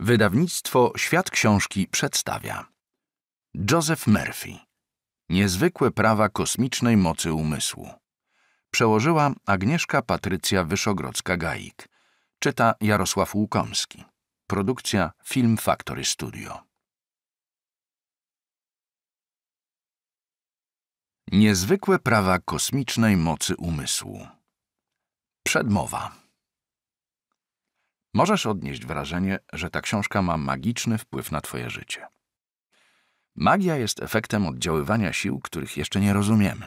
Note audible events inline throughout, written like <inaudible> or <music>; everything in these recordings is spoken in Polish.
Wydawnictwo Świat Książki przedstawia Joseph Murphy Niezwykłe prawa kosmicznej mocy umysłu Przełożyła Agnieszka Patrycja Wyszogrodzka-Gaik Czyta Jarosław Łukomski Produkcja Film Factory Studio Niezwykłe prawa kosmicznej mocy umysłu Przedmowa możesz odnieść wrażenie, że ta książka ma magiczny wpływ na twoje życie. Magia jest efektem oddziaływania sił, których jeszcze nie rozumiemy.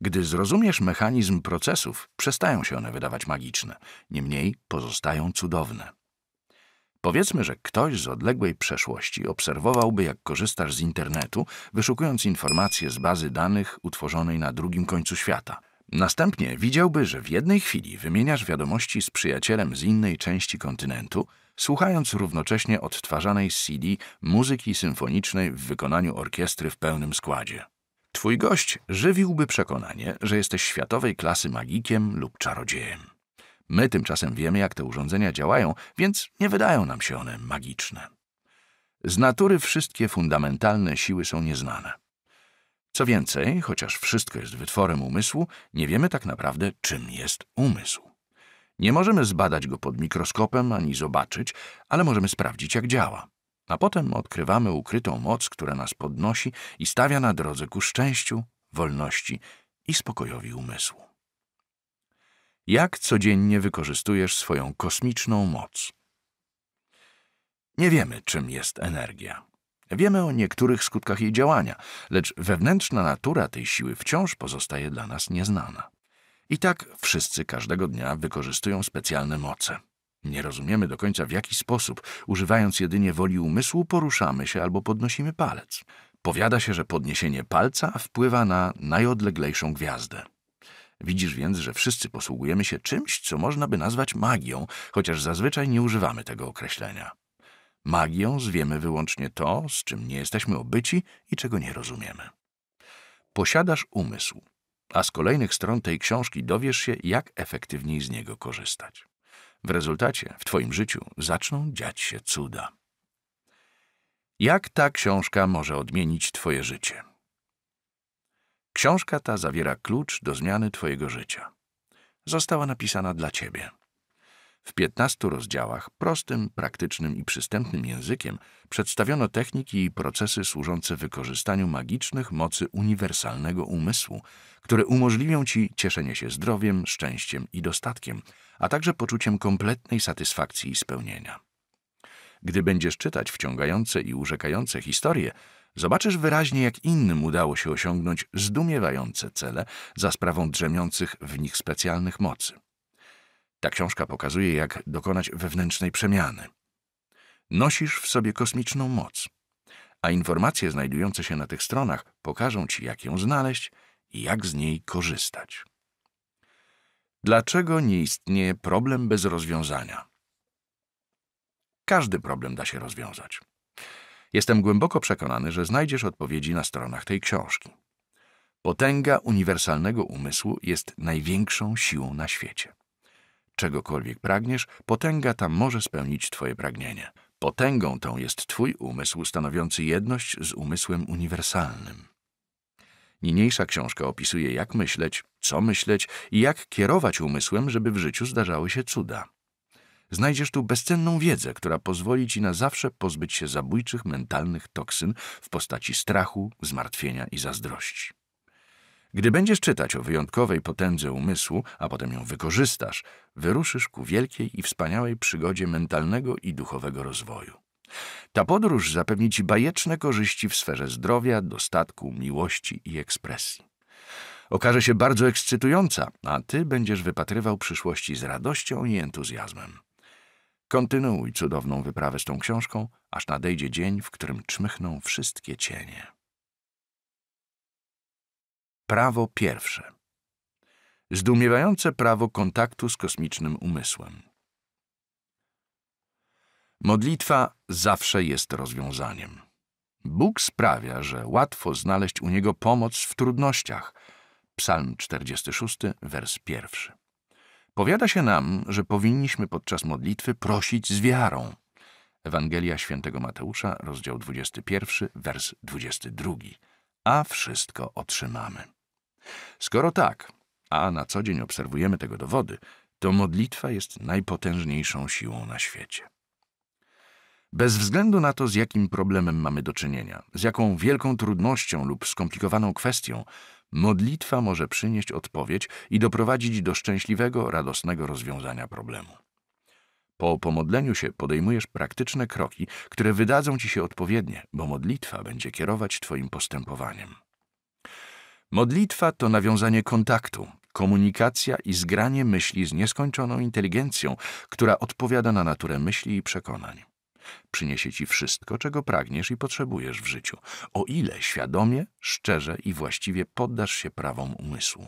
Gdy zrozumiesz mechanizm procesów, przestają się one wydawać magiczne, niemniej pozostają cudowne. Powiedzmy, że ktoś z odległej przeszłości obserwowałby, jak korzystasz z internetu, wyszukując informacje z bazy danych utworzonej na drugim końcu świata – Następnie widziałby, że w jednej chwili wymieniasz wiadomości z przyjacielem z innej części kontynentu, słuchając równocześnie odtwarzanej z CD muzyki symfonicznej w wykonaniu orkiestry w pełnym składzie. Twój gość żywiłby przekonanie, że jesteś światowej klasy magikiem lub czarodziejem. My tymczasem wiemy, jak te urządzenia działają, więc nie wydają nam się one magiczne. Z natury wszystkie fundamentalne siły są nieznane. Co więcej, chociaż wszystko jest wytworem umysłu, nie wiemy tak naprawdę, czym jest umysł. Nie możemy zbadać go pod mikroskopem ani zobaczyć, ale możemy sprawdzić, jak działa. A potem odkrywamy ukrytą moc, która nas podnosi i stawia na drodze ku szczęściu, wolności i spokojowi umysłu. Jak codziennie wykorzystujesz swoją kosmiczną moc? Nie wiemy, czym jest energia. Wiemy o niektórych skutkach jej działania, lecz wewnętrzna natura tej siły wciąż pozostaje dla nas nieznana. I tak wszyscy każdego dnia wykorzystują specjalne moce. Nie rozumiemy do końca w jaki sposób, używając jedynie woli umysłu, poruszamy się albo podnosimy palec. Powiada się, że podniesienie palca wpływa na najodleglejszą gwiazdę. Widzisz więc, że wszyscy posługujemy się czymś, co można by nazwać magią, chociaż zazwyczaj nie używamy tego określenia. Magią zwiemy wyłącznie to, z czym nie jesteśmy obyci i czego nie rozumiemy. Posiadasz umysł, a z kolejnych stron tej książki dowiesz się, jak efektywniej z niego korzystać. W rezultacie w Twoim życiu zaczną dziać się cuda. Jak ta książka może odmienić Twoje życie? Książka ta zawiera klucz do zmiany Twojego życia. Została napisana dla Ciebie. W piętnastu rozdziałach prostym, praktycznym i przystępnym językiem przedstawiono techniki i procesy służące wykorzystaniu magicznych mocy uniwersalnego umysłu, które umożliwią ci cieszenie się zdrowiem, szczęściem i dostatkiem, a także poczuciem kompletnej satysfakcji i spełnienia. Gdy będziesz czytać wciągające i urzekające historie, zobaczysz wyraźnie, jak innym udało się osiągnąć zdumiewające cele za sprawą drzemiących w nich specjalnych mocy. Ta książka pokazuje, jak dokonać wewnętrznej przemiany. Nosisz w sobie kosmiczną moc, a informacje znajdujące się na tych stronach pokażą ci, jak ją znaleźć i jak z niej korzystać. Dlaczego nie istnieje problem bez rozwiązania? Każdy problem da się rozwiązać. Jestem głęboko przekonany, że znajdziesz odpowiedzi na stronach tej książki. Potęga uniwersalnego umysłu jest największą siłą na świecie. Czegokolwiek pragniesz, potęga ta może spełnić Twoje pragnienie. Potęgą tą jest Twój umysł stanowiący jedność z umysłem uniwersalnym. Niniejsza książka opisuje, jak myśleć, co myśleć i jak kierować umysłem, żeby w życiu zdarzały się cuda. Znajdziesz tu bezcenną wiedzę, która pozwoli ci na zawsze pozbyć się zabójczych mentalnych toksyn w postaci strachu, zmartwienia i zazdrości. Gdy będziesz czytać o wyjątkowej potędze umysłu, a potem ją wykorzystasz, wyruszysz ku wielkiej i wspaniałej przygodzie mentalnego i duchowego rozwoju. Ta podróż zapewni ci bajeczne korzyści w sferze zdrowia, dostatku, miłości i ekspresji. Okaże się bardzo ekscytująca, a ty będziesz wypatrywał przyszłości z radością i entuzjazmem. Kontynuuj cudowną wyprawę z tą książką, aż nadejdzie dzień, w którym czmychną wszystkie cienie. Prawo pierwsze. Zdumiewające prawo kontaktu z kosmicznym umysłem. Modlitwa zawsze jest rozwiązaniem. Bóg sprawia, że łatwo znaleźć u Niego pomoc w trudnościach. Psalm 46, wers 1. Powiada się nam, że powinniśmy podczas modlitwy prosić z wiarą. Ewangelia Świętego Mateusza, rozdział 21, wers 22. A wszystko otrzymamy. Skoro tak, a na co dzień obserwujemy tego dowody, to modlitwa jest najpotężniejszą siłą na świecie. Bez względu na to, z jakim problemem mamy do czynienia, z jaką wielką trudnością lub skomplikowaną kwestią, modlitwa może przynieść odpowiedź i doprowadzić do szczęśliwego, radosnego rozwiązania problemu. Po pomodleniu się podejmujesz praktyczne kroki, które wydadzą ci się odpowiednie, bo modlitwa będzie kierować twoim postępowaniem. Modlitwa to nawiązanie kontaktu, komunikacja i zgranie myśli z nieskończoną inteligencją, która odpowiada na naturę myśli i przekonań. Przyniesie ci wszystko, czego pragniesz i potrzebujesz w życiu, o ile świadomie, szczerze i właściwie poddasz się prawom umysłu.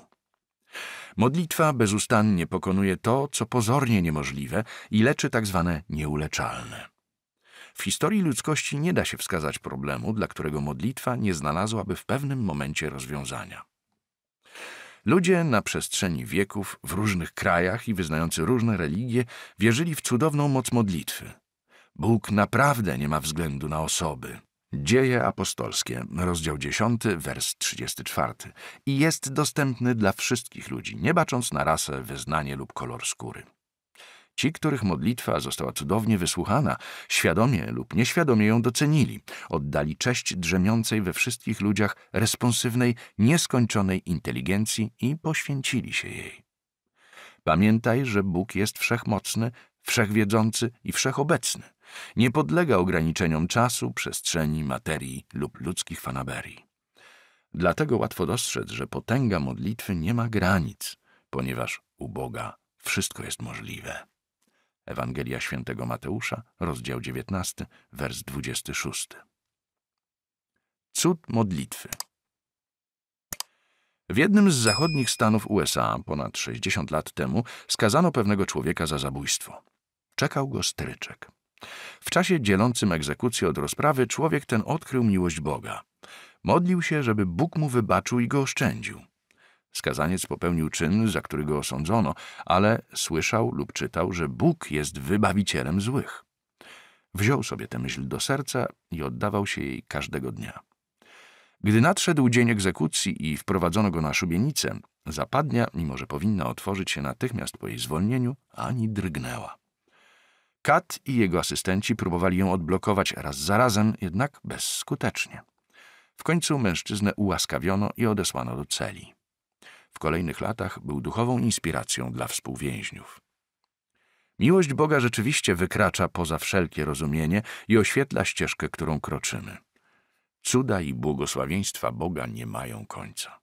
Modlitwa bezustannie pokonuje to, co pozornie niemożliwe i leczy tak zwane nieuleczalne. W historii ludzkości nie da się wskazać problemu, dla którego modlitwa nie znalazłaby w pewnym momencie rozwiązania. Ludzie na przestrzeni wieków, w różnych krajach i wyznający różne religie, wierzyli w cudowną moc modlitwy. Bóg naprawdę nie ma względu na osoby. Dzieje apostolskie, rozdział 10, wers 34. I jest dostępny dla wszystkich ludzi, nie bacząc na rasę, wyznanie lub kolor skóry. Ci, których modlitwa została cudownie wysłuchana, świadomie lub nieświadomie ją docenili, oddali cześć drzemiącej we wszystkich ludziach responsywnej, nieskończonej inteligencji i poświęcili się jej. Pamiętaj, że Bóg jest wszechmocny, wszechwiedzący i wszechobecny. Nie podlega ograniczeniom czasu, przestrzeni, materii lub ludzkich fanaberii. Dlatego łatwo dostrzec, że potęga modlitwy nie ma granic, ponieważ u Boga wszystko jest możliwe. Ewangelia Świętego Mateusza, rozdział 19, wers 26. Cud modlitwy. W jednym z zachodnich stanów USA ponad 60 lat temu skazano pewnego człowieka za zabójstwo. Czekał go stryczek. W czasie dzielącym egzekucję od rozprawy człowiek ten odkrył miłość Boga. Modlił się, żeby Bóg mu wybaczył i go oszczędził. Skazaniec popełnił czyn, za który go osądzono, ale słyszał lub czytał, że Bóg jest wybawicielem złych. Wziął sobie tę myśl do serca i oddawał się jej każdego dnia. Gdy nadszedł dzień egzekucji i wprowadzono go na szubienicę, zapadnia, mimo że powinna otworzyć się natychmiast po jej zwolnieniu, ani drgnęła. Kat i jego asystenci próbowali ją odblokować raz za razem, jednak bezskutecznie. W końcu mężczyznę ułaskawiono i odesłano do celi. W kolejnych latach był duchową inspiracją dla współwięźniów. Miłość Boga rzeczywiście wykracza poza wszelkie rozumienie i oświetla ścieżkę, którą kroczymy. Cuda i błogosławieństwa Boga nie mają końca.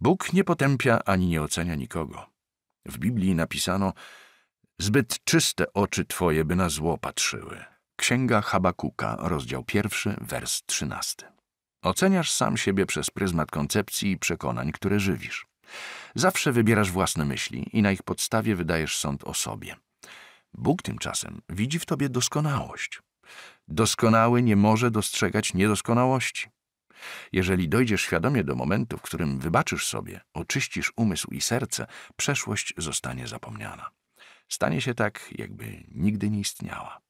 Bóg nie potępia ani nie ocenia nikogo. W Biblii napisano: Zbyt czyste oczy Twoje by na zło patrzyły. Księga Habakuka, rozdział pierwszy, wers trzynasty. Oceniasz sam siebie przez pryzmat koncepcji i przekonań, które żywisz. Zawsze wybierasz własne myśli i na ich podstawie wydajesz sąd o sobie. Bóg tymczasem widzi w tobie doskonałość. Doskonały nie może dostrzegać niedoskonałości. Jeżeli dojdziesz świadomie do momentu, w którym wybaczysz sobie, oczyścisz umysł i serce, przeszłość zostanie zapomniana. Stanie się tak, jakby nigdy nie istniała.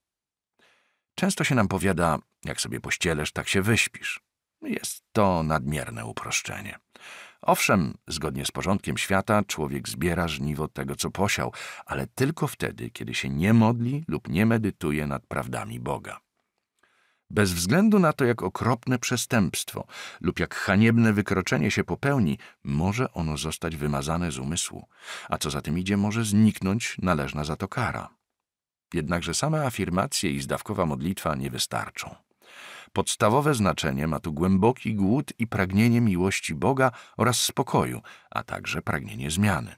Często się nam powiada, jak sobie pościelesz, tak się wyśpisz. Jest to nadmierne uproszczenie. Owszem, zgodnie z porządkiem świata, człowiek zbiera żniwo tego, co posiał, ale tylko wtedy, kiedy się nie modli lub nie medytuje nad prawdami Boga. Bez względu na to, jak okropne przestępstwo lub jak haniebne wykroczenie się popełni, może ono zostać wymazane z umysłu, a co za tym idzie, może zniknąć należna za to kara. Jednakże same afirmacje i zdawkowa modlitwa nie wystarczą. Podstawowe znaczenie ma tu głęboki głód i pragnienie miłości Boga oraz spokoju, a także pragnienie zmiany.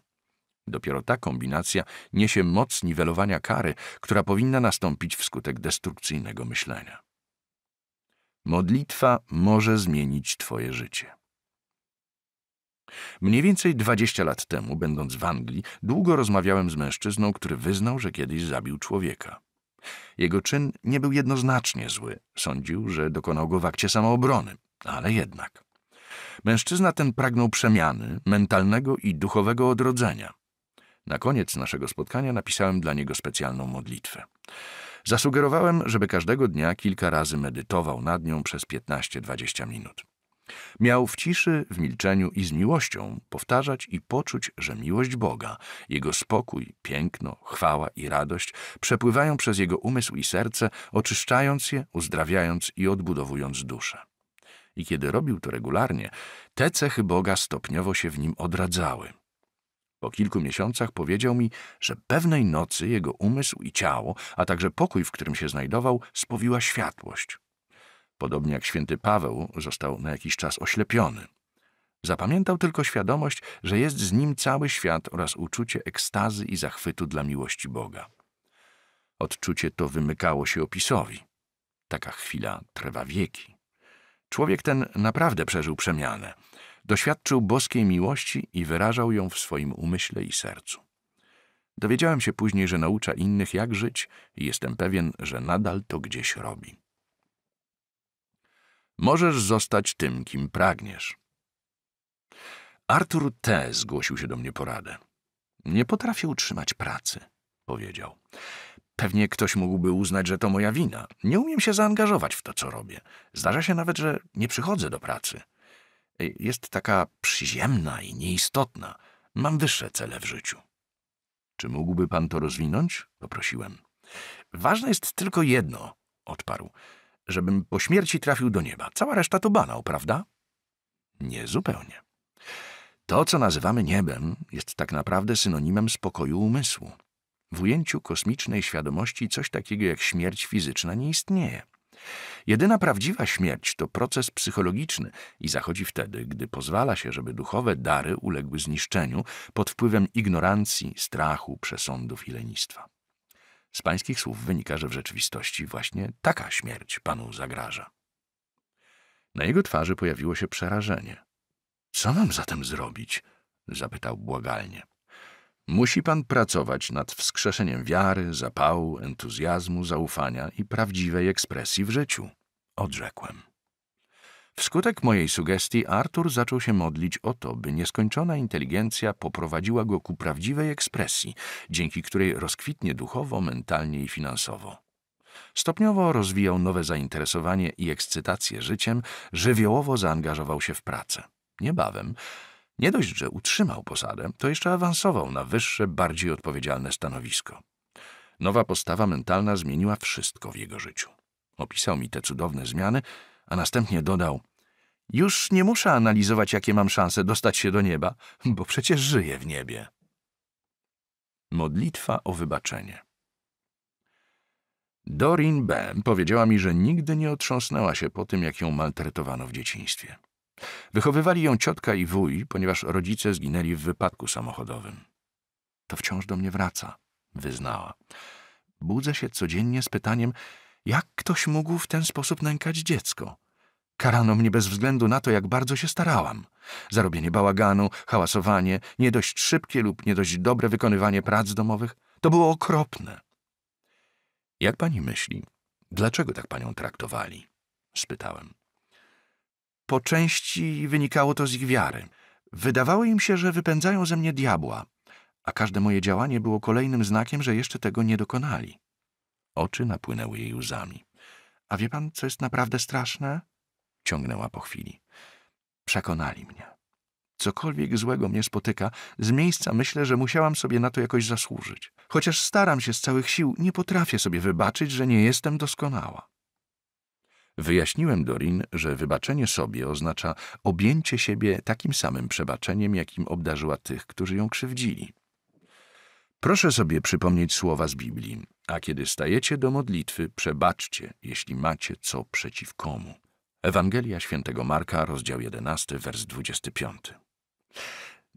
Dopiero ta kombinacja niesie moc niwelowania kary, która powinna nastąpić wskutek destrukcyjnego myślenia. Modlitwa może zmienić Twoje życie. Mniej więcej 20 lat temu, będąc w Anglii, długo rozmawiałem z mężczyzną, który wyznał, że kiedyś zabił człowieka. Jego czyn nie był jednoznacznie zły. Sądził, że dokonał go w akcie samoobrony, ale jednak. Mężczyzna ten pragnął przemiany, mentalnego i duchowego odrodzenia. Na koniec naszego spotkania napisałem dla niego specjalną modlitwę. Zasugerowałem, żeby każdego dnia kilka razy medytował nad nią przez 15-20 minut. Miał w ciszy, w milczeniu i z miłością powtarzać i poczuć, że miłość Boga, Jego spokój, piękno, chwała i radość przepływają przez Jego umysł i serce, oczyszczając je, uzdrawiając i odbudowując duszę. I kiedy robił to regularnie, te cechy Boga stopniowo się w nim odradzały. Po kilku miesiącach powiedział mi, że pewnej nocy jego umysł i ciało, a także pokój, w którym się znajdował, spowiła światłość. Podobnie jak święty Paweł, został na jakiś czas oślepiony. Zapamiętał tylko świadomość, że jest z nim cały świat oraz uczucie ekstazy i zachwytu dla miłości Boga. Odczucie to wymykało się opisowi. Taka chwila trwa wieki. Człowiek ten naprawdę przeżył przemianę. Doświadczył boskiej miłości i wyrażał ją w swoim umyśle i sercu. Dowiedziałem się później, że naucza innych jak żyć i jestem pewien, że nadal to gdzieś robi. Możesz zostać tym, kim pragniesz. Artur T. zgłosił się do mnie poradę. Nie potrafię utrzymać pracy, powiedział. Pewnie ktoś mógłby uznać, że to moja wina. Nie umiem się zaangażować w to, co robię. Zdarza się nawet, że nie przychodzę do pracy. Jest taka przyziemna i nieistotna. Mam wyższe cele w życiu. Czy mógłby pan to rozwinąć? Poprosiłem. Ważne jest tylko jedno, odparł żebym po śmierci trafił do nieba. Cała reszta to banał, prawda? Nie zupełnie. To, co nazywamy niebem, jest tak naprawdę synonimem spokoju umysłu. W ujęciu kosmicznej świadomości coś takiego jak śmierć fizyczna nie istnieje. Jedyna prawdziwa śmierć to proces psychologiczny i zachodzi wtedy, gdy pozwala się, żeby duchowe dary uległy zniszczeniu pod wpływem ignorancji, strachu, przesądów i lenistwa. Z pańskich słów wynika, że w rzeczywistości właśnie taka śmierć panu zagraża. Na jego twarzy pojawiło się przerażenie. Co mam zatem zrobić? zapytał błagalnie. Musi pan pracować nad wskrzeszeniem wiary, zapału, entuzjazmu, zaufania i prawdziwej ekspresji w życiu, odrzekłem. Wskutek mojej sugestii Arthur zaczął się modlić o to, by nieskończona inteligencja poprowadziła go ku prawdziwej ekspresji, dzięki której rozkwitnie duchowo, mentalnie i finansowo. Stopniowo rozwijał nowe zainteresowanie i ekscytację życiem, żywiołowo zaangażował się w pracę. Niebawem, nie dość, że utrzymał posadę, to jeszcze awansował na wyższe, bardziej odpowiedzialne stanowisko. Nowa postawa mentalna zmieniła wszystko w jego życiu. Opisał mi te cudowne zmiany, a następnie dodał – już nie muszę analizować, jakie mam szanse dostać się do nieba, bo przecież żyję w niebie. Modlitwa o wybaczenie. Dorin B. powiedziała mi, że nigdy nie otrząsnęła się po tym, jak ją maltretowano w dzieciństwie. Wychowywali ją ciotka i wuj, ponieważ rodzice zginęli w wypadku samochodowym. To wciąż do mnie wraca, wyznała. Budzę się codziennie z pytaniem, jak ktoś mógł w ten sposób nękać dziecko – Karano mnie bez względu na to, jak bardzo się starałam. Zarobienie bałaganu, hałasowanie, nie dość szybkie lub nie dość dobre wykonywanie prac domowych to było okropne. Jak pani myśli, dlaczego tak panią traktowali? spytałem. Po części wynikało to z ich wiary. Wydawało im się, że wypędzają ze mnie diabła, a każde moje działanie było kolejnym znakiem, że jeszcze tego nie dokonali. Oczy napłynęły jej łzami. A wie pan, co jest naprawdę straszne? ciągnęła po chwili. Przekonali mnie. Cokolwiek złego mnie spotyka, z miejsca myślę, że musiałam sobie na to jakoś zasłużyć. Chociaż staram się z całych sił, nie potrafię sobie wybaczyć, że nie jestem doskonała. Wyjaśniłem Dorin, że wybaczenie sobie oznacza objęcie siebie takim samym przebaczeniem, jakim obdarzyła tych, którzy ją krzywdzili. Proszę sobie przypomnieć słowa z Biblii, a kiedy stajecie do modlitwy, przebaczcie, jeśli macie co przeciw komu. Ewangelia świętego Marka, rozdział 11, wers 25.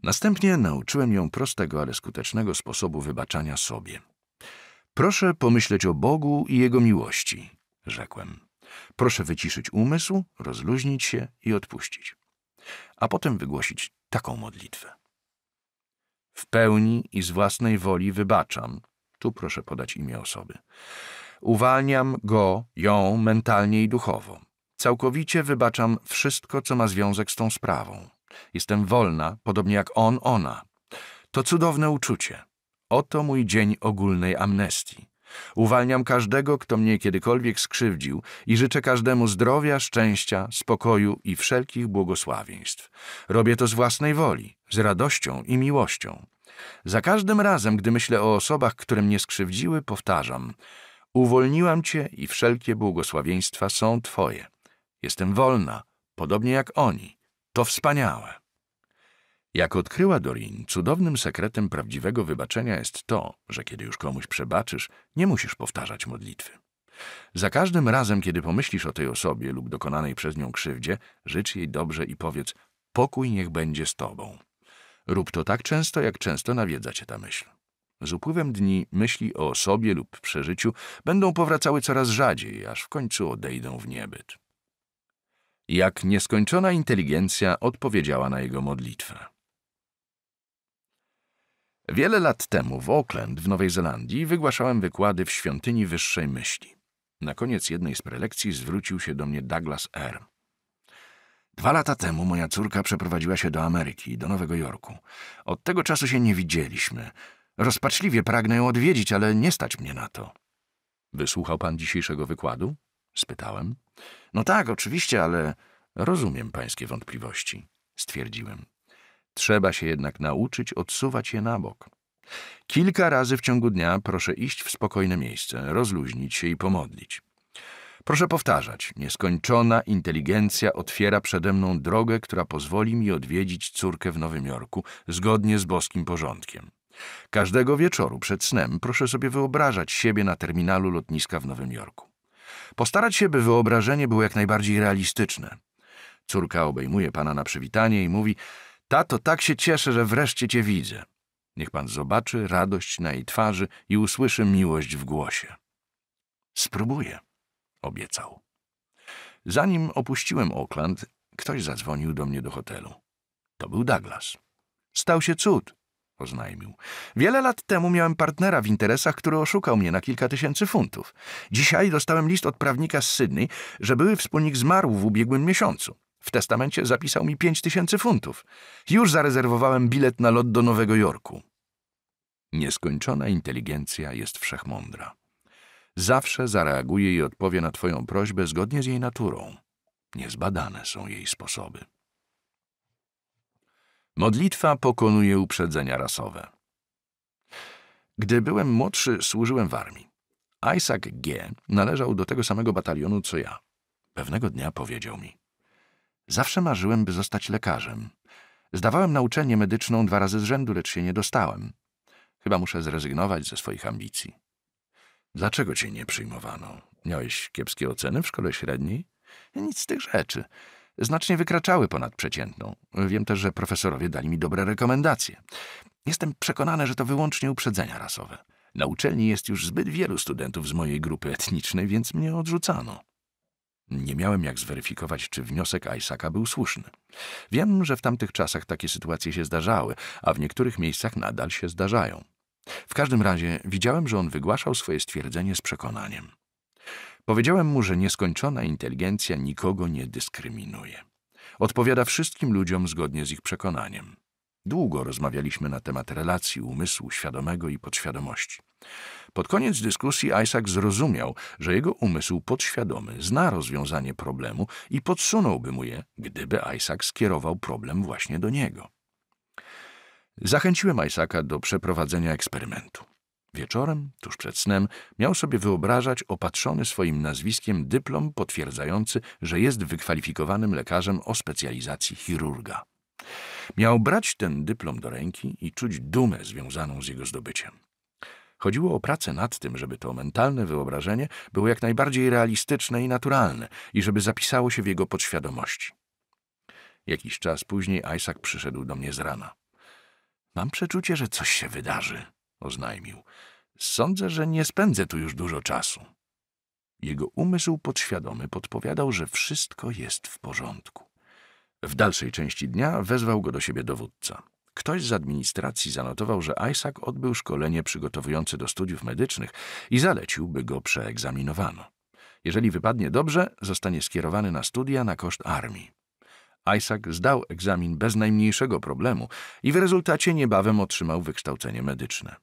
Następnie nauczyłem ją prostego, ale skutecznego sposobu wybaczania sobie. Proszę pomyśleć o Bogu i Jego miłości, rzekłem. Proszę wyciszyć umysł, rozluźnić się i odpuścić. A potem wygłosić taką modlitwę. W pełni i z własnej woli wybaczam. Tu proszę podać imię osoby. Uwalniam go, ją mentalnie i duchowo Całkowicie wybaczam wszystko, co ma związek z tą sprawą. Jestem wolna, podobnie jak on, ona. To cudowne uczucie. Oto mój dzień ogólnej amnestii. Uwalniam każdego, kto mnie kiedykolwiek skrzywdził i życzę każdemu zdrowia, szczęścia, spokoju i wszelkich błogosławieństw. Robię to z własnej woli, z radością i miłością. Za każdym razem, gdy myślę o osobach, które mnie skrzywdziły, powtarzam: Uwolniłam cię i wszelkie błogosławieństwa są twoje. Jestem wolna, podobnie jak oni. To wspaniałe. Jak odkryła Dorin, cudownym sekretem prawdziwego wybaczenia jest to, że kiedy już komuś przebaczysz, nie musisz powtarzać modlitwy. Za każdym razem, kiedy pomyślisz o tej osobie lub dokonanej przez nią krzywdzie, życz jej dobrze i powiedz: Pokój niech będzie z tobą. Rób to tak często, jak często nawiedza cię ta myśl. Z upływem dni myśli o osobie lub przeżyciu będą powracały coraz rzadziej, aż w końcu odejdą w niebyt jak nieskończona inteligencja odpowiedziała na jego modlitwę. Wiele lat temu w Auckland w Nowej Zelandii wygłaszałem wykłady w Świątyni Wyższej Myśli. Na koniec jednej z prelekcji zwrócił się do mnie Douglas R. Dwa lata temu moja córka przeprowadziła się do Ameryki, do Nowego Jorku. Od tego czasu się nie widzieliśmy. Rozpaczliwie pragnę ją odwiedzić, ale nie stać mnie na to. Wysłuchał pan dzisiejszego wykładu? spytałem. No tak, oczywiście, ale rozumiem pańskie wątpliwości, stwierdziłem. Trzeba się jednak nauczyć odsuwać je na bok. Kilka razy w ciągu dnia proszę iść w spokojne miejsce, rozluźnić się i pomodlić. Proszę powtarzać, nieskończona inteligencja otwiera przede mną drogę, która pozwoli mi odwiedzić córkę w Nowym Jorku zgodnie z boskim porządkiem. Każdego wieczoru przed snem proszę sobie wyobrażać siebie na terminalu lotniska w Nowym Jorku. Postarać się, by wyobrażenie było jak najbardziej realistyczne. Córka obejmuje pana na przywitanie i mówi – Tato, tak się cieszę, że wreszcie cię widzę. Niech pan zobaczy radość na jej twarzy i usłyszy miłość w głosie. Spróbuję, obiecał. Zanim opuściłem Oakland, ktoś zadzwonił do mnie do hotelu. To był Douglas. Stał się cud oznajmił. Wiele lat temu miałem partnera w interesach, który oszukał mnie na kilka tysięcy funtów. Dzisiaj dostałem list od prawnika z Sydney, że były wspólnik zmarł w ubiegłym miesiącu. W testamencie zapisał mi pięć tysięcy funtów. Już zarezerwowałem bilet na lot do Nowego Jorku. Nieskończona inteligencja jest wszechmądra. Zawsze zareaguje i odpowie na twoją prośbę zgodnie z jej naturą. Niezbadane są jej sposoby. Modlitwa pokonuje uprzedzenia rasowe. Gdy byłem młodszy, służyłem w armii. Isaac G. należał do tego samego batalionu, co ja. Pewnego dnia powiedział mi. Zawsze marzyłem, by zostać lekarzem. Zdawałem nauczenie medyczną dwa razy z rzędu, lecz się nie dostałem. Chyba muszę zrezygnować ze swoich ambicji. Dlaczego cię nie przyjmowano? Miałeś kiepskie oceny w szkole średniej? Nic z tych rzeczy znacznie wykraczały ponad przeciętną. Wiem też, że profesorowie dali mi dobre rekomendacje. Jestem przekonany, że to wyłącznie uprzedzenia rasowe. Na uczelni jest już zbyt wielu studentów z mojej grupy etnicznej, więc mnie odrzucano. Nie miałem jak zweryfikować, czy wniosek Isaaca był słuszny. Wiem, że w tamtych czasach takie sytuacje się zdarzały, a w niektórych miejscach nadal się zdarzają. W każdym razie widziałem, że on wygłaszał swoje stwierdzenie z przekonaniem. Powiedziałem mu, że nieskończona inteligencja nikogo nie dyskryminuje. Odpowiada wszystkim ludziom zgodnie z ich przekonaniem. Długo rozmawialiśmy na temat relacji umysłu świadomego i podświadomości. Pod koniec dyskusji Isaac zrozumiał, że jego umysł podświadomy zna rozwiązanie problemu i podsunąłby mu je, gdyby Isaac skierował problem właśnie do niego. Zachęciłem Isaaca do przeprowadzenia eksperymentu. Wieczorem, tuż przed snem, miał sobie wyobrażać opatrzony swoim nazwiskiem dyplom potwierdzający, że jest wykwalifikowanym lekarzem o specjalizacji chirurga. Miał brać ten dyplom do ręki i czuć dumę związaną z jego zdobyciem. Chodziło o pracę nad tym, żeby to mentalne wyobrażenie było jak najbardziej realistyczne i naturalne i żeby zapisało się w jego podświadomości. Jakiś czas później Isaac przyszedł do mnie z rana. Mam przeczucie, że coś się wydarzy, oznajmił. Sądzę, że nie spędzę tu już dużo czasu. Jego umysł podświadomy podpowiadał, że wszystko jest w porządku. W dalszej części dnia wezwał go do siebie dowódca. Ktoś z administracji zanotował, że Isaac odbył szkolenie przygotowujące do studiów medycznych i zalecił, by go przeegzaminowano. Jeżeli wypadnie dobrze, zostanie skierowany na studia na koszt armii. Isaac zdał egzamin bez najmniejszego problemu i w rezultacie niebawem otrzymał wykształcenie medyczne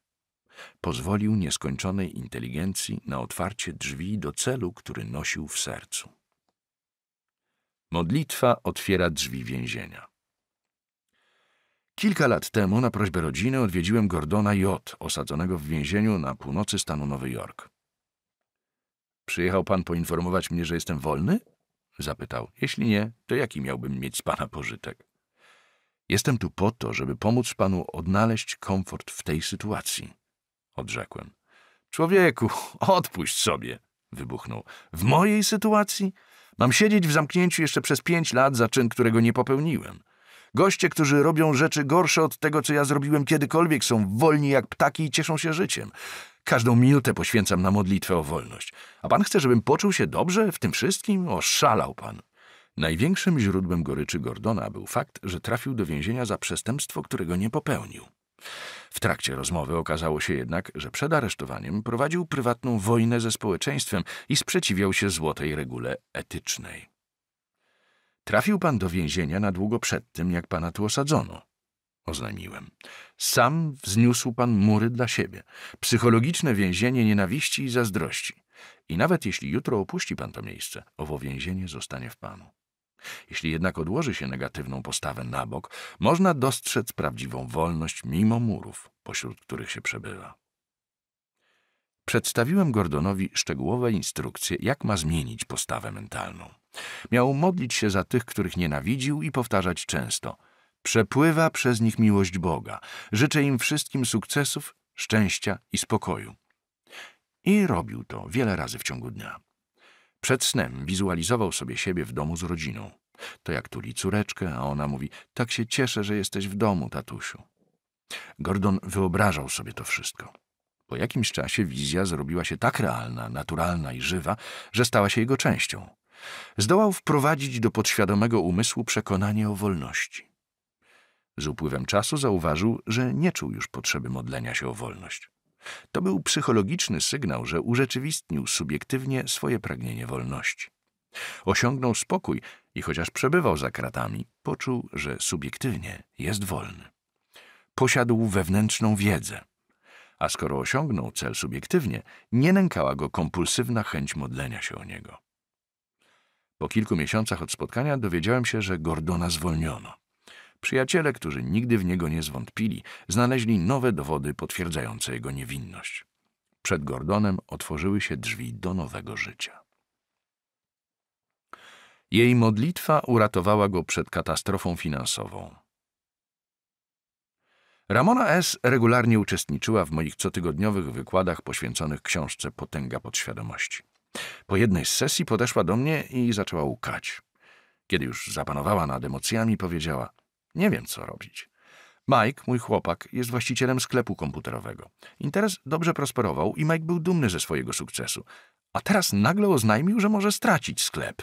pozwolił nieskończonej inteligencji na otwarcie drzwi do celu, który nosił w sercu. Modlitwa otwiera drzwi więzienia. Kilka lat temu na prośbę rodziny odwiedziłem Gordona J., osadzonego w więzieniu na północy stanu Nowy Jork. Przyjechał pan poinformować mnie, że jestem wolny? Zapytał. Jeśli nie, to jaki miałbym mieć z pana pożytek? Jestem tu po to, żeby pomóc panu odnaleźć komfort w tej sytuacji odrzekłem. Człowieku, <laughs> odpuść sobie, wybuchnął. W mojej sytuacji? Mam siedzieć w zamknięciu jeszcze przez pięć lat za czyn, którego nie popełniłem. Goście, którzy robią rzeczy gorsze od tego, co ja zrobiłem kiedykolwiek, są wolni jak ptaki i cieszą się życiem. Każdą minutę poświęcam na modlitwę o wolność. A pan chce, żebym poczuł się dobrze w tym wszystkim? Oszalał pan. Największym źródłem goryczy Gordona był fakt, że trafił do więzienia za przestępstwo, którego nie popełnił. W trakcie rozmowy okazało się jednak, że przed aresztowaniem prowadził prywatną wojnę ze społeczeństwem i sprzeciwiał się złotej regule etycznej. Trafił pan do więzienia na długo przed tym, jak pana tu osadzono, oznajmiłem. Sam wzniósł pan mury dla siebie, psychologiczne więzienie nienawiści i zazdrości. I nawet jeśli jutro opuści pan to miejsce, owo więzienie zostanie w panu. Jeśli jednak odłoży się negatywną postawę na bok, można dostrzec prawdziwą wolność mimo murów, pośród których się przebywa. Przedstawiłem Gordonowi szczegółowe instrukcje, jak ma zmienić postawę mentalną. Miał modlić się za tych, których nienawidził i powtarzać często – Przepływa przez nich miłość Boga. Życzę im wszystkim sukcesów, szczęścia i spokoju. I robił to wiele razy w ciągu dnia. Przed snem wizualizował sobie siebie w domu z rodziną. To jak tuli córeczkę, a ona mówi – tak się cieszę, że jesteś w domu, tatusiu. Gordon wyobrażał sobie to wszystko. Po jakimś czasie wizja zrobiła się tak realna, naturalna i żywa, że stała się jego częścią. Zdołał wprowadzić do podświadomego umysłu przekonanie o wolności. Z upływem czasu zauważył, że nie czuł już potrzeby modlenia się o wolność. To był psychologiczny sygnał, że urzeczywistnił subiektywnie swoje pragnienie wolności. Osiągnął spokój i chociaż przebywał za kratami, poczuł, że subiektywnie jest wolny. Posiadł wewnętrzną wiedzę. A skoro osiągnął cel subiektywnie, nie nękała go kompulsywna chęć modlenia się o niego. Po kilku miesiącach od spotkania dowiedziałem się, że Gordona zwolniono. Przyjaciele, którzy nigdy w niego nie zwątpili, znaleźli nowe dowody potwierdzające jego niewinność. Przed Gordonem otworzyły się drzwi do nowego życia. Jej modlitwa uratowała go przed katastrofą finansową. Ramona S. regularnie uczestniczyła w moich cotygodniowych wykładach poświęconych książce Potęga Podświadomości. Po jednej z sesji podeszła do mnie i zaczęła łkać. Kiedy już zapanowała nad emocjami, powiedziała nie wiem, co robić. Mike, mój chłopak, jest właścicielem sklepu komputerowego. Interes dobrze prosperował i Mike był dumny ze swojego sukcesu. A teraz nagle oznajmił, że może stracić sklep.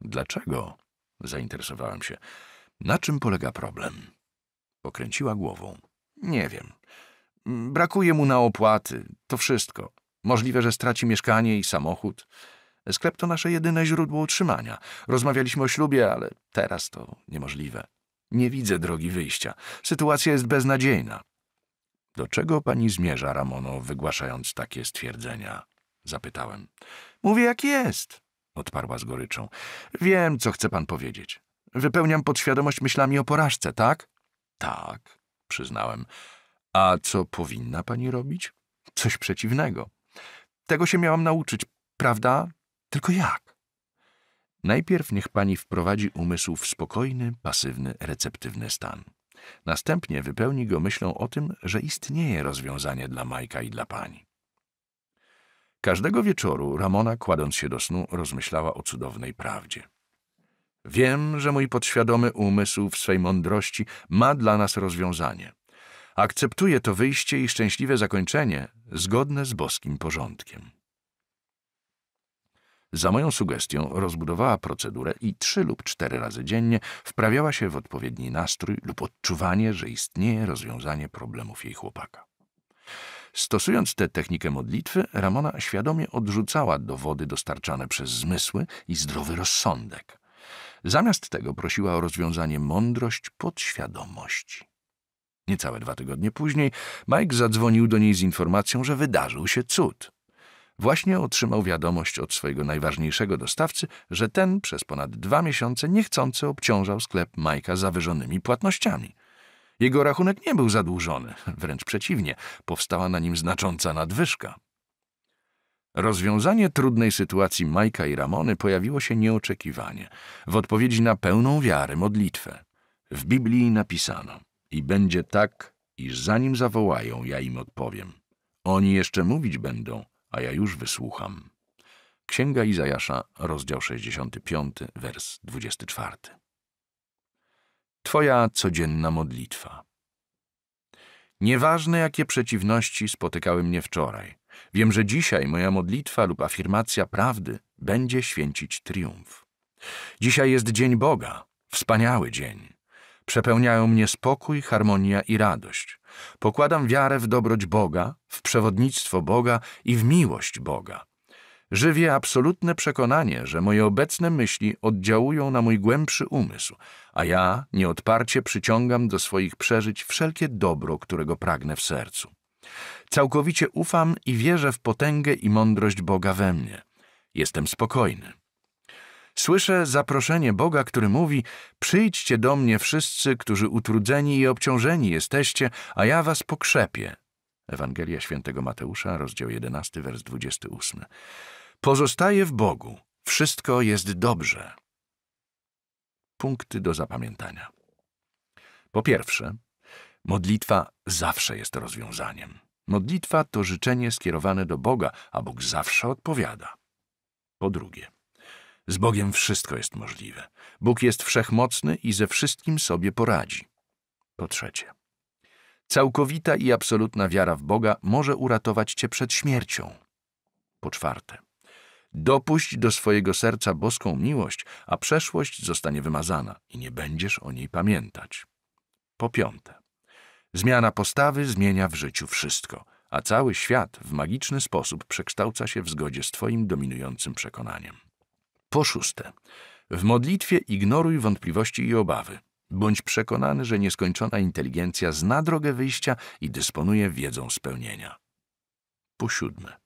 Dlaczego? Zainteresowałem się. Na czym polega problem? Pokręciła głową. Nie wiem. Brakuje mu na opłaty. To wszystko. Możliwe, że straci mieszkanie i samochód. Sklep to nasze jedyne źródło utrzymania. Rozmawialiśmy o ślubie, ale teraz to niemożliwe. Nie widzę drogi wyjścia. Sytuacja jest beznadziejna. Do czego pani zmierza, Ramono, wygłaszając takie stwierdzenia? Zapytałem. Mówię jak jest, odparła z goryczą. Wiem, co chce pan powiedzieć. Wypełniam podświadomość myślami o porażce, tak? Tak, przyznałem. A co powinna pani robić? Coś przeciwnego. Tego się miałam nauczyć, prawda? Tylko jak? Najpierw niech pani wprowadzi umysł w spokojny, pasywny, receptywny stan. Następnie wypełni go myślą o tym, że istnieje rozwiązanie dla Majka i dla pani. Każdego wieczoru Ramona, kładąc się do snu, rozmyślała o cudownej prawdzie. Wiem, że mój podświadomy umysł w swej mądrości ma dla nas rozwiązanie. Akceptuję to wyjście i szczęśliwe zakończenie zgodne z boskim porządkiem. Za moją sugestią rozbudowała procedurę i trzy lub cztery razy dziennie wprawiała się w odpowiedni nastrój lub odczuwanie, że istnieje rozwiązanie problemów jej chłopaka. Stosując tę technikę modlitwy, Ramona świadomie odrzucała dowody dostarczane przez zmysły i zdrowy rozsądek. Zamiast tego prosiła o rozwiązanie mądrość podświadomości. Niecałe dwa tygodnie później Mike zadzwonił do niej z informacją, że wydarzył się cud. Właśnie otrzymał wiadomość od swojego najważniejszego dostawcy, że ten przez ponad dwa miesiące niechcący obciążał sklep Majka zawyżonymi płatnościami. Jego rachunek nie był zadłużony, <laughs> wręcz przeciwnie, powstała na nim znacząca nadwyżka. Rozwiązanie trudnej sytuacji Majka i Ramony pojawiło się nieoczekiwanie, w odpowiedzi na pełną wiarę modlitwę. W Biblii napisano i będzie tak, iż zanim zawołają, ja im odpowiem. Oni jeszcze mówić będą, a ja już wysłucham. Księga Izajasza, rozdział 65, wers 24. Twoja codzienna modlitwa. Nieważne, jakie przeciwności spotykały mnie wczoraj, wiem, że dzisiaj moja modlitwa lub afirmacja prawdy będzie święcić triumf. Dzisiaj jest dzień Boga, wspaniały dzień. Przepełniają mnie spokój, harmonia i radość. Pokładam wiarę w dobroć Boga, w przewodnictwo Boga i w miłość Boga. Żywię absolutne przekonanie, że moje obecne myśli oddziałują na mój głębszy umysł, a ja nieodparcie przyciągam do swoich przeżyć wszelkie dobro, którego pragnę w sercu. Całkowicie ufam i wierzę w potęgę i mądrość Boga we mnie. Jestem spokojny. Słyszę zaproszenie Boga, który mówi: Przyjdźcie do mnie wszyscy, którzy utrudzeni i obciążeni jesteście, a ja was pokrzepię. Ewangelia Świętego Mateusza, rozdział 11, wers 28. Pozostaje w Bogu. Wszystko jest dobrze. Punkty do zapamiętania. Po pierwsze, modlitwa zawsze jest rozwiązaniem. Modlitwa to życzenie skierowane do Boga, a Bóg zawsze odpowiada. Po drugie, z Bogiem wszystko jest możliwe. Bóg jest wszechmocny i ze wszystkim sobie poradzi. Po trzecie, całkowita i absolutna wiara w Boga może uratować cię przed śmiercią. Po czwarte, dopuść do swojego serca boską miłość, a przeszłość zostanie wymazana i nie będziesz o niej pamiętać. Po piąte, zmiana postawy zmienia w życiu wszystko, a cały świat w magiczny sposób przekształca się w zgodzie z Twoim dominującym przekonaniem. Po szóste, w modlitwie ignoruj wątpliwości i obawy. Bądź przekonany, że nieskończona inteligencja zna drogę wyjścia i dysponuje wiedzą spełnienia. Po siódme,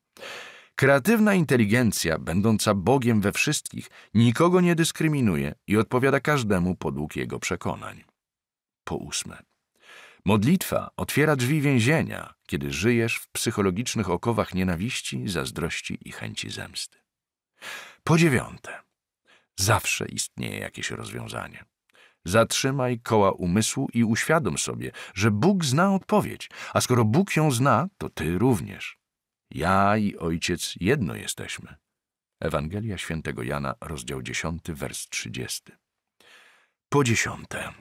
kreatywna inteligencja, będąca Bogiem we wszystkich, nikogo nie dyskryminuje i odpowiada każdemu podług jego przekonań. Po ósme, Modlitwa otwiera drzwi więzienia, kiedy żyjesz w psychologicznych okowach nienawiści, zazdrości i chęci zemsty. Po dziewiąte, zawsze istnieje jakieś rozwiązanie. Zatrzymaj koła umysłu i uświadom sobie, że Bóg zna odpowiedź, a skoro Bóg ją zna, to ty również. Ja i Ojciec jedno jesteśmy. Ewangelia świętego Jana, rozdział 10, wers 30. Po dziesiąte.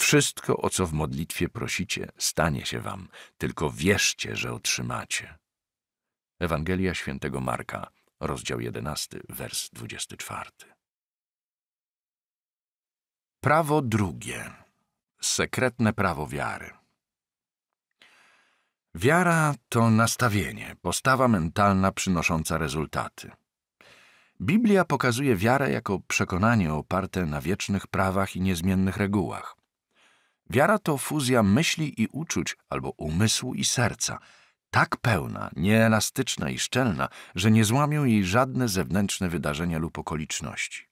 Wszystko, o co w modlitwie prosicie, stanie się wam, tylko wierzcie, że otrzymacie. Ewangelia świętego Marka, rozdział 11, wers 24. Prawo drugie. Sekretne prawo wiary. Wiara to nastawienie, postawa mentalna przynosząca rezultaty. Biblia pokazuje wiarę jako przekonanie oparte na wiecznych prawach i niezmiennych regułach. Wiara to fuzja myśli i uczuć albo umysłu i serca – tak pełna, nieelastyczna i szczelna, że nie złamią jej żadne zewnętrzne wydarzenia lub okoliczności.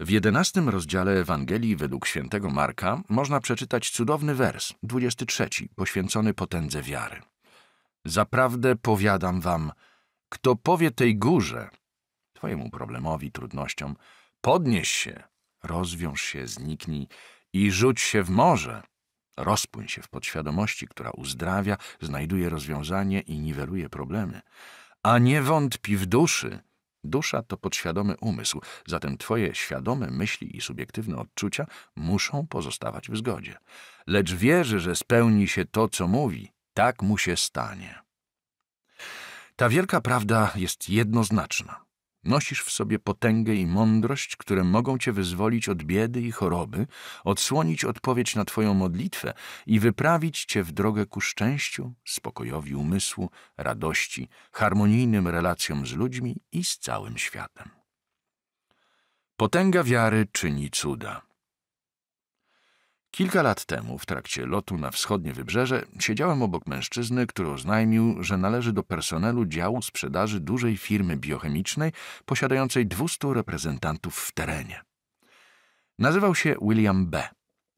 W jedenastym rozdziale Ewangelii według świętego Marka można przeczytać cudowny wers, 23, poświęcony potędze wiary. Zaprawdę powiadam wam, kto powie tej górze, twojemu problemowi, trudnościom, podnieś się, rozwiąż się, zniknij i rzuć się w morze, Rozpłyń się w podświadomości, która uzdrawia, znajduje rozwiązanie i niweluje problemy. A nie wątpi w duszy. Dusza to podświadomy umysł, zatem twoje świadome myśli i subiektywne odczucia muszą pozostawać w zgodzie. Lecz wierzy, że spełni się to, co mówi. Tak mu się stanie. Ta wielka prawda jest jednoznaczna. Nosisz w sobie potęgę i mądrość, które mogą cię wyzwolić od biedy i choroby, odsłonić odpowiedź na twoją modlitwę i wyprawić cię w drogę ku szczęściu, spokojowi umysłu, radości, harmonijnym relacjom z ludźmi i z całym światem. Potęga wiary czyni cuda. Kilka lat temu, w trakcie lotu na wschodnie wybrzeże, siedziałem obok mężczyzny, który oznajmił, że należy do personelu działu sprzedaży dużej firmy biochemicznej posiadającej 200 reprezentantów w terenie. Nazywał się William B.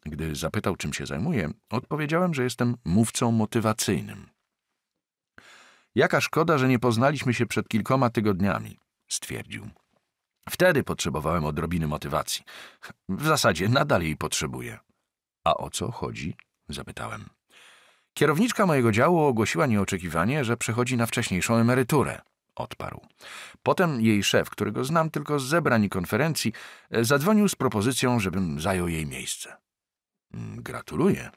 Gdy zapytał, czym się zajmuję, odpowiedziałem, że jestem mówcą motywacyjnym. Jaka szkoda, że nie poznaliśmy się przed kilkoma tygodniami, stwierdził. Wtedy potrzebowałem odrobiny motywacji. W zasadzie nadal jej potrzebuję. A o co chodzi? Zapytałem. Kierowniczka mojego działu ogłosiła nieoczekiwanie, że przechodzi na wcześniejszą emeryturę. Odparł. Potem jej szef, którego znam tylko z zebrań i konferencji, e, zadzwonił z propozycją, żebym zajął jej miejsce. Mm, gratuluję.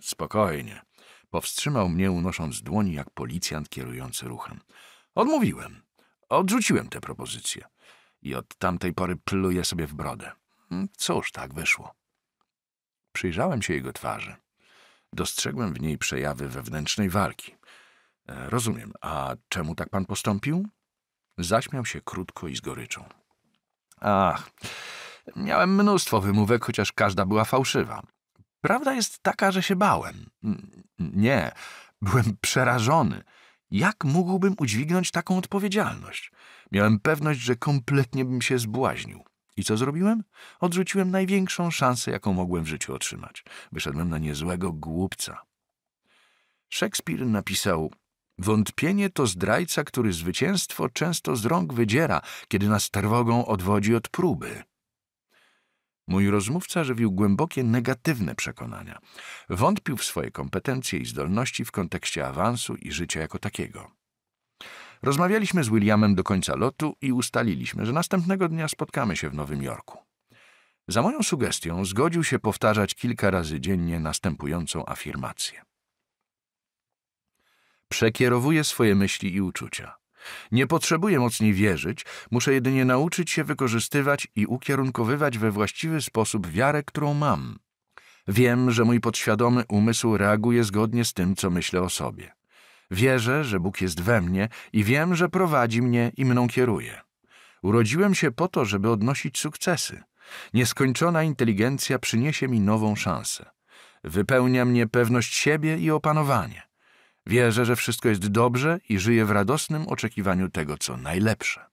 Spokojnie. Powstrzymał mnie, unosząc dłoni jak policjant kierujący ruchem. Odmówiłem. Odrzuciłem tę propozycję. I od tamtej pory pluję sobie w brodę. Hm, cóż, tak wyszło. Przyjrzałem się jego twarzy. Dostrzegłem w niej przejawy wewnętrznej walki. E, rozumiem, a czemu tak pan postąpił? Zaśmiał się krótko i z goryczą. Ach, miałem mnóstwo wymówek, chociaż każda była fałszywa. Prawda jest taka, że się bałem. Nie, byłem przerażony. Jak mógłbym udźwignąć taką odpowiedzialność? Miałem pewność, że kompletnie bym się zbłaźnił. I co zrobiłem? Odrzuciłem największą szansę, jaką mogłem w życiu otrzymać. Wyszedłem na niezłego głupca. Szekspir napisał Wątpienie to zdrajca, który zwycięstwo często z rąk wydziera, kiedy nas trwogą odwodzi od próby. Mój rozmówca żywił głębokie negatywne przekonania. Wątpił w swoje kompetencje i zdolności w kontekście awansu i życia jako takiego. Rozmawialiśmy z Williamem do końca lotu i ustaliliśmy, że następnego dnia spotkamy się w Nowym Jorku. Za moją sugestią zgodził się powtarzać kilka razy dziennie następującą afirmację. Przekierowuję swoje myśli i uczucia. Nie potrzebuję mocniej wierzyć, muszę jedynie nauczyć się wykorzystywać i ukierunkowywać we właściwy sposób wiarę, którą mam. Wiem, że mój podświadomy umysł reaguje zgodnie z tym, co myślę o sobie. Wierzę, że Bóg jest we mnie i wiem, że prowadzi mnie i mną kieruje. Urodziłem się po to, żeby odnosić sukcesy. Nieskończona inteligencja przyniesie mi nową szansę. Wypełnia mnie pewność siebie i opanowanie. Wierzę, że wszystko jest dobrze i żyję w radosnym oczekiwaniu tego, co najlepsze.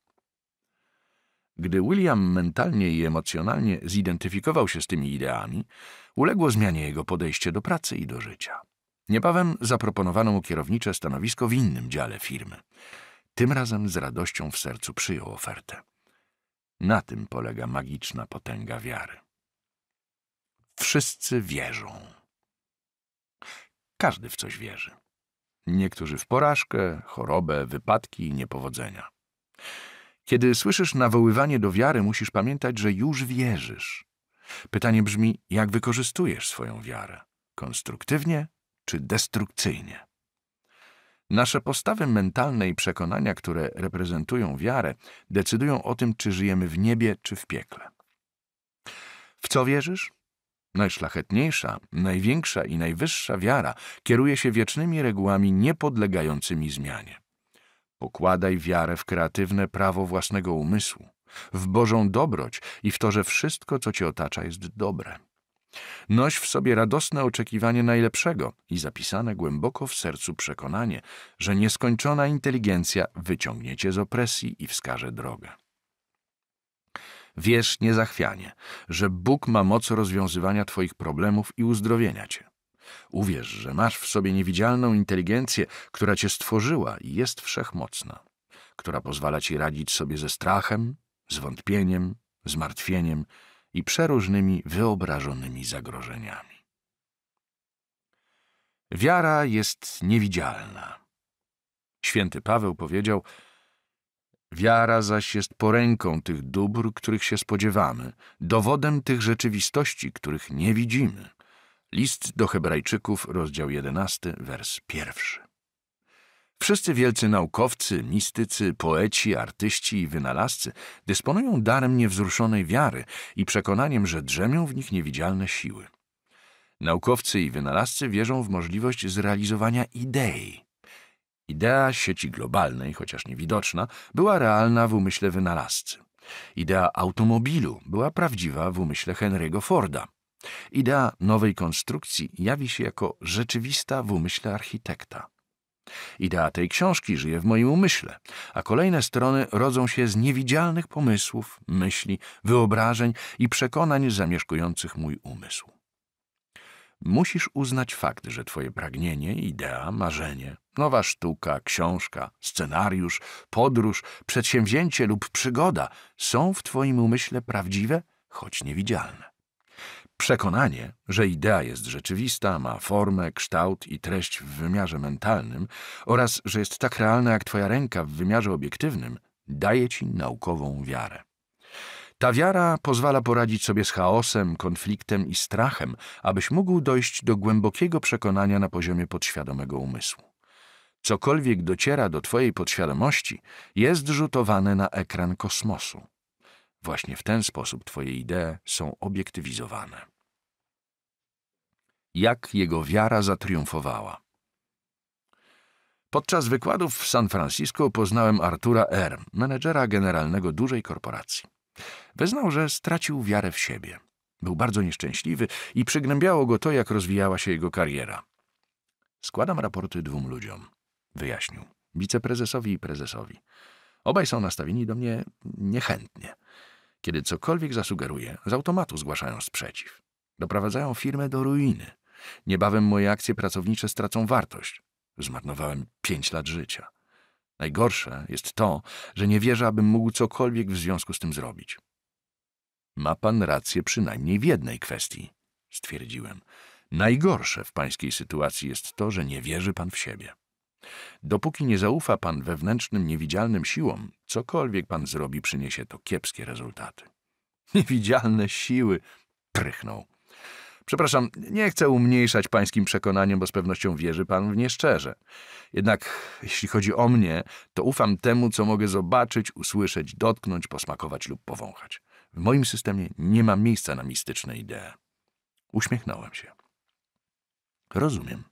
Gdy William mentalnie i emocjonalnie zidentyfikował się z tymi ideami, uległo zmianie jego podejście do pracy i do życia. Niebawem zaproponowano mu kierownicze stanowisko w innym dziale firmy. Tym razem z radością w sercu przyjął ofertę. Na tym polega magiczna potęga wiary. Wszyscy wierzą. Każdy w coś wierzy. Niektórzy w porażkę, chorobę, wypadki i niepowodzenia. Kiedy słyszysz nawoływanie do wiary, musisz pamiętać, że już wierzysz. Pytanie brzmi, jak wykorzystujesz swoją wiarę? Konstruktywnie czy destrukcyjnie. Nasze postawy mentalne i przekonania, które reprezentują wiarę, decydują o tym, czy żyjemy w niebie, czy w piekle. W co wierzysz? Najszlachetniejsza, największa i najwyższa wiara kieruje się wiecznymi regułami niepodlegającymi zmianie. Pokładaj wiarę w kreatywne prawo własnego umysłu, w Bożą dobroć i w to, że wszystko, co cię otacza, jest dobre. Noś w sobie radosne oczekiwanie najlepszego i zapisane głęboko w sercu przekonanie, że nieskończona inteligencja wyciągnie cię z opresji i wskaże drogę. Wiesz niezachwianie, że Bóg ma moc rozwiązywania Twoich problemów i uzdrowienia Cię. Uwierz, że masz w sobie niewidzialną inteligencję, która Cię stworzyła i jest wszechmocna, która pozwala Ci radzić sobie ze strachem, zwątpieniem, zmartwieniem i przeróżnymi wyobrażonymi zagrożeniami. Wiara jest niewidzialna. Święty Paweł powiedział: Wiara zaś jest poręką tych dóbr, których się spodziewamy, dowodem tych rzeczywistości, których nie widzimy. List do Hebrajczyków, rozdział 11, wers pierwszy. Wszyscy wielcy naukowcy, mistycy, poeci, artyści i wynalazcy dysponują darem niewzruszonej wiary i przekonaniem, że drzemią w nich niewidzialne siły. Naukowcy i wynalazcy wierzą w możliwość zrealizowania idei. Idea sieci globalnej, chociaż niewidoczna, była realna w umyśle wynalazcy. Idea automobilu była prawdziwa w umyśle Henry'ego Forda. Idea nowej konstrukcji jawi się jako rzeczywista w umyśle architekta. Idea tej książki żyje w moim umyśle, a kolejne strony rodzą się z niewidzialnych pomysłów, myśli, wyobrażeń i przekonań zamieszkujących mój umysł. Musisz uznać fakt, że twoje pragnienie, idea, marzenie, nowa sztuka, książka, scenariusz, podróż, przedsięwzięcie lub przygoda są w twoim umyśle prawdziwe, choć niewidzialne. Przekonanie, że idea jest rzeczywista, ma formę, kształt i treść w wymiarze mentalnym oraz że jest tak realna jak twoja ręka w wymiarze obiektywnym, daje ci naukową wiarę. Ta wiara pozwala poradzić sobie z chaosem, konfliktem i strachem, abyś mógł dojść do głębokiego przekonania na poziomie podświadomego umysłu. Cokolwiek dociera do Twojej podświadomości, jest rzutowane na ekran kosmosu. Właśnie w ten sposób Twoje idee są obiektywizowane jak jego wiara zatriumfowała. Podczas wykładów w San Francisco poznałem Artura R., erm, menedżera generalnego dużej korporacji. Wyznał, że stracił wiarę w siebie. Był bardzo nieszczęśliwy i przygnębiało go to, jak rozwijała się jego kariera. Składam raporty dwóm ludziom, wyjaśnił, wiceprezesowi i prezesowi. Obaj są nastawieni do mnie niechętnie. Kiedy cokolwiek zasugeruję, z automatu zgłaszają sprzeciw. Doprowadzają firmę do ruiny. Niebawem moje akcje pracownicze stracą wartość. Zmarnowałem pięć lat życia. Najgorsze jest to, że nie wierzę, abym mógł cokolwiek w związku z tym zrobić. Ma pan rację przynajmniej w jednej kwestii, stwierdziłem. Najgorsze w pańskiej sytuacji jest to, że nie wierzy pan w siebie. Dopóki nie zaufa pan wewnętrznym, niewidzialnym siłom, cokolwiek pan zrobi, przyniesie to kiepskie rezultaty. Niewidzialne siły, prychnął. Przepraszam, nie chcę umniejszać pańskim przekonaniom, bo z pewnością wierzy pan w nie szczerze. Jednak jeśli chodzi o mnie, to ufam temu, co mogę zobaczyć, usłyszeć, dotknąć, posmakować lub powąchać. W moim systemie nie ma miejsca na mistyczne idee. Uśmiechnąłem się. Rozumiem.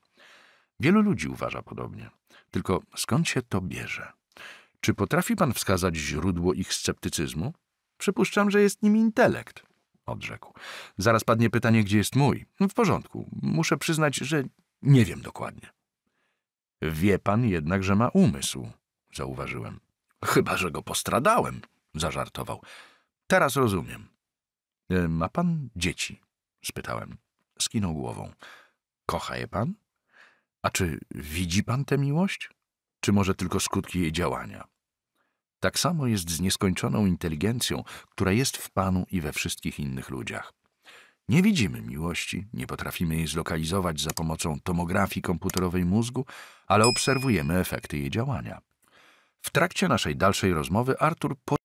Wielu ludzi uważa podobnie. Tylko skąd się to bierze? Czy potrafi pan wskazać źródło ich sceptycyzmu? Przypuszczam, że jest nim intelekt odrzekł. Zaraz padnie pytanie, gdzie jest mój. No, w porządku, muszę przyznać, że nie wiem dokładnie. Wie pan jednak, że ma umysł, zauważyłem. Chyba, że go postradałem, zażartował. Teraz rozumiem. E, ma pan dzieci? spytałem. Skinął głową. Kocha je pan? A czy widzi pan tę miłość? Czy może tylko skutki jej działania? Tak samo jest z nieskończoną inteligencją, która jest w Panu i we wszystkich innych ludziach. Nie widzimy miłości, nie potrafimy jej zlokalizować za pomocą tomografii komputerowej mózgu, ale obserwujemy efekty jej działania. W trakcie naszej dalszej rozmowy Arthur